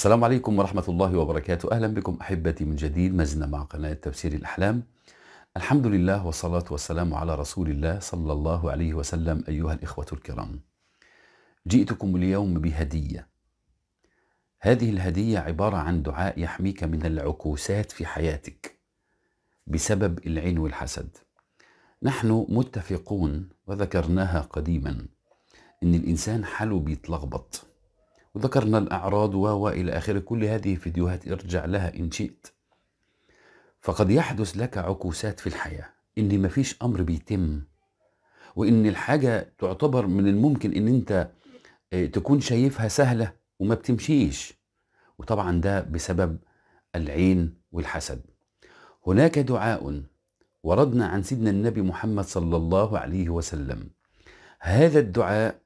السلام عليكم ورحمة الله وبركاته أهلا بكم أحبتي من جديد مزنا مع قناة تفسير الأحلام الحمد لله والصلاة والسلام على رسول الله صلى الله عليه وسلم أيها الإخوة الكرام جئتكم اليوم بهدية هذه الهدية عبارة عن دعاء يحميك من العكوسات في حياتك بسبب العين والحسد نحن متفقون وذكرناها قديما ان الانسان حاله بيتلخبط وذكرنا الأعراض و إلى آخره كل هذه فيديوهات ارجع لها إن شئت فقد يحدث لك عكوسات في الحياة إن مفيش أمر بيتم وإن الحاجة تعتبر من الممكن إن أنت آه، تكون شايفها سهلة وما بتمشيش وطبعا ده بسبب العين والحسد هناك دعاء وردنا عن سيدنا النبي محمد صلى الله عليه وسلم هذا الدعاء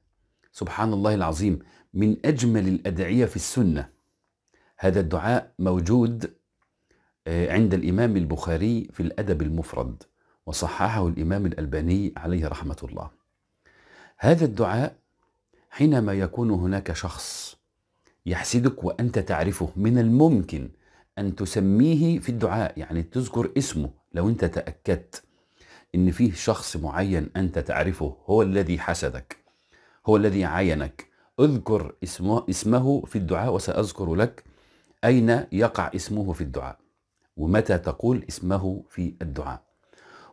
سبحان الله العظيم من أجمل الأدعية في السنة هذا الدعاء موجود آه، عند الإمام البخاري في الأدب المفرد وصححه الإمام الألباني عليه رحمة الله هذا الدعاء حينما يكون هناك شخص يحسدك وأنت تعرفه من الممكن أن تسميه في الدعاء يعني تذكر اسمه لو أنت تأكدت إن فيه شخص معين أنت تعرفه هو الذي حسدك هو الذي عينك اذكر اسمه, اسمه في الدعاء وسأذكر لك أين يقع اسمه في الدعاء ومتى تقول اسمه في الدعاء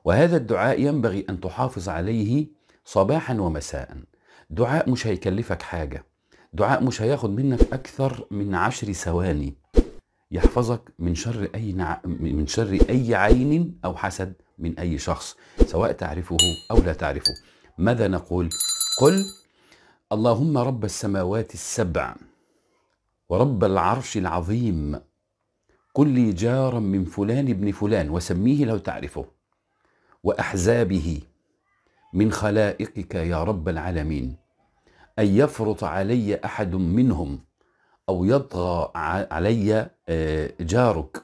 وهذا الدعاء ينبغي أن تحافظ عليه صباحا ومساء دعاء مش هيكلفك حاجة دعاء مش هياخد منك أكثر من عشر ثواني يحفظك من شر أي نع... من شر أي عين أو حسد من أي شخص سواء تعرفه أو لا تعرفه ماذا نقول؟ قل اللهم رب السماوات السبع ورب العرش العظيم قل لي جارا من فلان ابن فلان وسميه لو تعرفه وأحزابه من خلائقك يا رب العالمين أن يفرط علي أحد منهم أو يطغى علي آه، جارك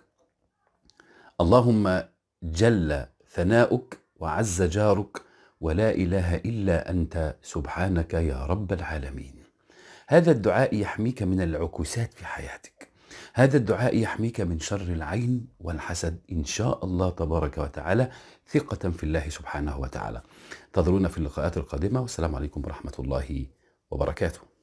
اللهم جل ثناؤك وعز جارك ولا اله الا انت سبحانك يا رب العالمين هذا الدعاء يحميك من العكوسات في حياتك هذا الدعاء يحميك من شر العين والحسد ان شاء الله تبارك وتعالى ثقه في الله سبحانه وتعالى انتظرونا في اللقاءات القادمه والسلام عليكم ورحمه الله وبركاته